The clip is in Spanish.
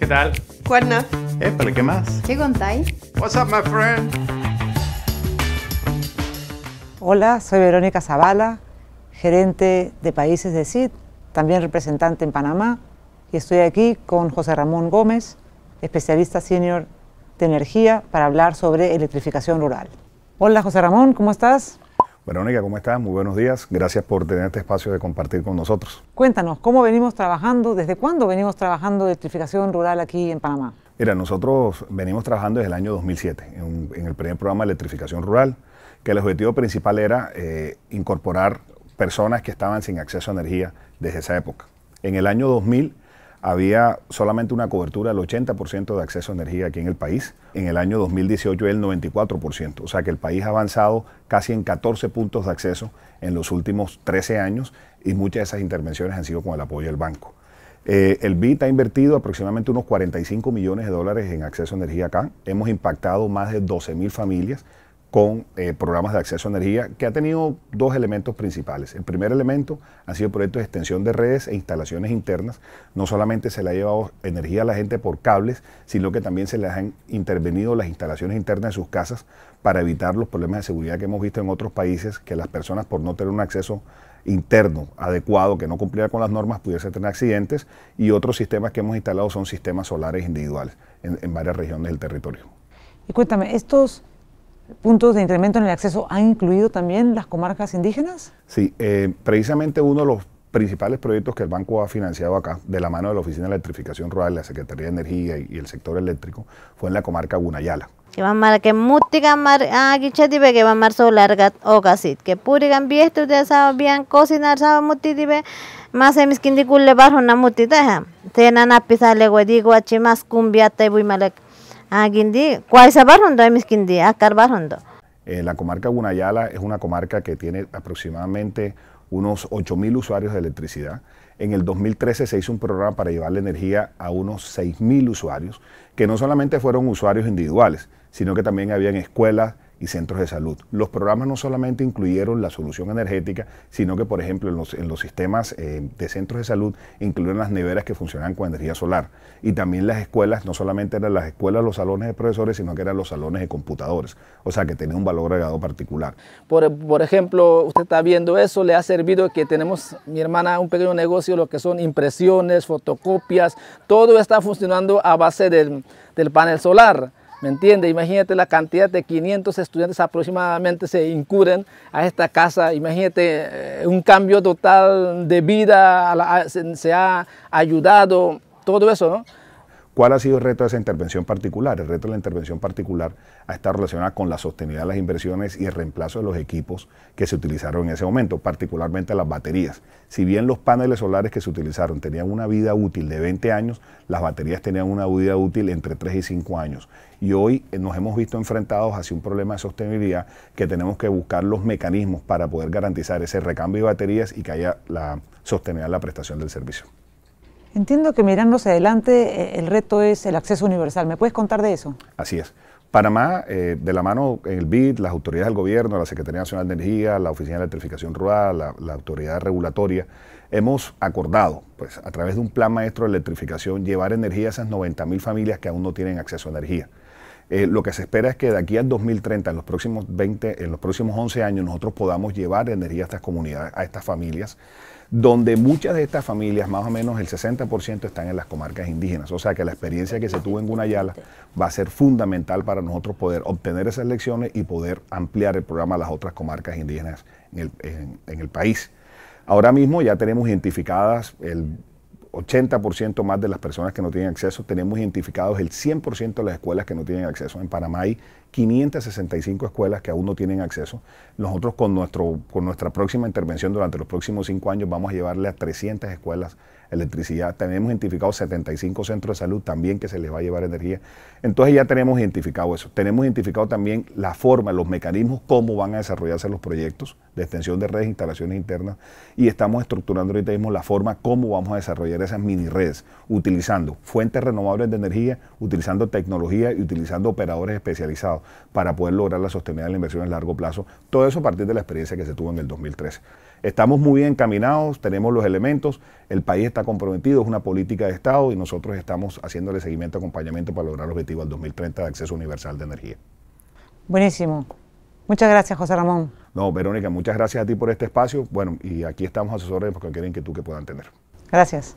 ¿Qué tal? Cuerna. ¿Para ¿qué más? ¿Qué contáis? What's up, my friend? Hola, soy Verónica Zavala, gerente de países de CID, también representante en Panamá, y estoy aquí con José Ramón Gómez, especialista senior de energía, para hablar sobre electrificación rural. Hola, José Ramón, ¿cómo estás? Verónica, ¿cómo estás? Muy buenos días. Gracias por tener este espacio de compartir con nosotros. Cuéntanos, ¿cómo venimos trabajando? ¿Desde cuándo venimos trabajando electrificación rural aquí en Panamá? Mira, nosotros venimos trabajando desde el año 2007 en, el primer programa de electrificación rural, que el objetivo principal era eh, incorporar personas que estaban sin acceso a energía desde esa época. En el año 2000 había solamente una cobertura del 80% de acceso a energía aquí en el país. En el año 2018 el 94%, o sea que el país ha avanzado casi en 14 puntos de acceso en los últimos 13 años y muchas de esas intervenciones han sido con el apoyo del banco. Eh, el BIT ha invertido aproximadamente unos 45 millones de dólares en acceso a energía acá. Hemos impactado más de 12 mil familias con eh, programas de acceso a energía que ha tenido dos elementos principales. El primer elemento ha sido proyectos de extensión de redes e instalaciones internas. No solamente se le ha llevado energía a la gente por cables, sino que también se les han intervenido las instalaciones internas de sus casas para evitar los problemas de seguridad que hemos visto en otros países, que las personas por no tener un acceso interno adecuado que no cumpliera con las normas pudiese tener accidentes y otros sistemas que hemos instalado son sistemas solares individuales en, en varias regiones del territorio. Y cuéntame, estos puntos de incremento en el acceso han incluido también las comarcas indígenas? Sí, eh, precisamente uno de los principales proyectos que el banco ha financiado acá, de la mano de la Oficina de Electrificación Rural, la Secretaría de Energía y, el sector eléctrico, fue en la comarca Gunayala. Que van mar que mútica mar agichetibe que van mar larga o casit que purigan esto de saben bien cocinar saben mutitibe más en mis quindicul le barro na tenan a pisarle guedigo a chimas cumbiata Ah, eh, ah, eh, la comarca Gunayala es una comarca que tiene aproximadamente unos 8.000 usuarios de electricidad. En el 2013 se hizo un programa para llevar la energía a unos 6.000 usuarios, que no solamente fueron usuarios individuales, sino que también habían escuelas, y centros de salud. Los programas no solamente incluyeron la solución energética, sino que, por ejemplo, en los, sistemas eh, de centros de salud incluyeron las neveras que funcionan con energía solar. Y también las escuelas, no solamente eran las escuelas, los salones de profesores, sino que eran los salones de computadores. O sea, que tenía un valor agregado particular. Por, ejemplo, usted está viendo eso, le ha servido que tenemos, mi hermana, un pequeño negocio, lo que son impresiones, fotocopias, todo está funcionando a base del, del panel solar. ¿Me entiende? Imagínate la cantidad de 500 estudiantes aproximadamente se incurren a esta casa. Imagínate eh, un cambio total de vida, se, ha ayudado, todo eso, ¿no? ¿Cuál ha sido el reto de esa intervención particular? El reto de la intervención particular ha estado relacionado con la sostenibilidad de las inversiones y el reemplazo de los equipos que se utilizaron en ese momento, particularmente las baterías. Si bien los paneles solares que se utilizaron tenían una vida útil de 20 años, las baterías tenían una vida útil entre 3 y 5 años. Y hoy eh, nos hemos visto enfrentados hacia un problema de sostenibilidad que tenemos que buscar los mecanismos para poder garantizar ese recambio de baterías y que haya la sostenibilidad de la prestación del servicio. Entiendo que mirando adelante eh, el reto es el acceso universal. ¿Me puedes contar de eso? Así es. Panamá, eh, de la mano en el BID, las autoridades del gobierno, la Secretaría Nacional de Energía, la Oficina de Electrificación Rural, la, Autoridad Regulatoria, hemos acordado, pues a través de un plan maestro de electrificación, llevar energía a esas 90.000 familias que aún no tienen acceso a energía. Eh, lo que se espera es que de aquí al 2030, en los próximos 20, en los próximos 11 años, nosotros podamos llevar energía a estas comunidades, a estas familias, donde muchas de estas familias, más o menos el 60%, están en las comarcas indígenas. O sea que la experiencia que se tuvo en Gunayala va a ser fundamental para nosotros poder obtener esas lecciones y poder ampliar el programa a las otras comarcas indígenas en el país. Ahora mismo ya tenemos identificadas el 80% más de las personas que no tienen acceso. Tenemos identificados el 100% de las escuelas que no tienen acceso. En Panamá hay 565 escuelas que aún no tienen acceso. Nosotros con, nuestro, con nuestra próxima intervención durante los próximos cinco años vamos a llevarle a 300 escuelas electricidad. Tenemos identificado 75 centros de salud también que se les va a llevar energía. Entonces ya tenemos identificado eso. Tenemos identificado también la forma, los mecanismos, cómo van a desarrollarse los proyectos de extensión de redes, instalaciones internas. Y estamos estructurando ahorita mismo la forma, cómo vamos a desarrollar esas mini redes utilizando fuentes renovables de energía, utilizando tecnología y utilizando operadores especializados para poder lograr la sostenibilidad de la inversión a largo plazo. Todo eso a partir de la experiencia que se tuvo en el 2013. Estamos muy bien encaminados, tenemos los elementos, el país está comprometido, es una política de Estado y nosotros estamos haciéndole seguimiento, acompañamiento para lograr el objetivo al 2030 de acceso universal de energía. Buenísimo. Muchas gracias, José Ramón. No, Verónica, muchas gracias a ti por este espacio. Bueno, y aquí estamos asesores por que tú que puedan tener. Gracias.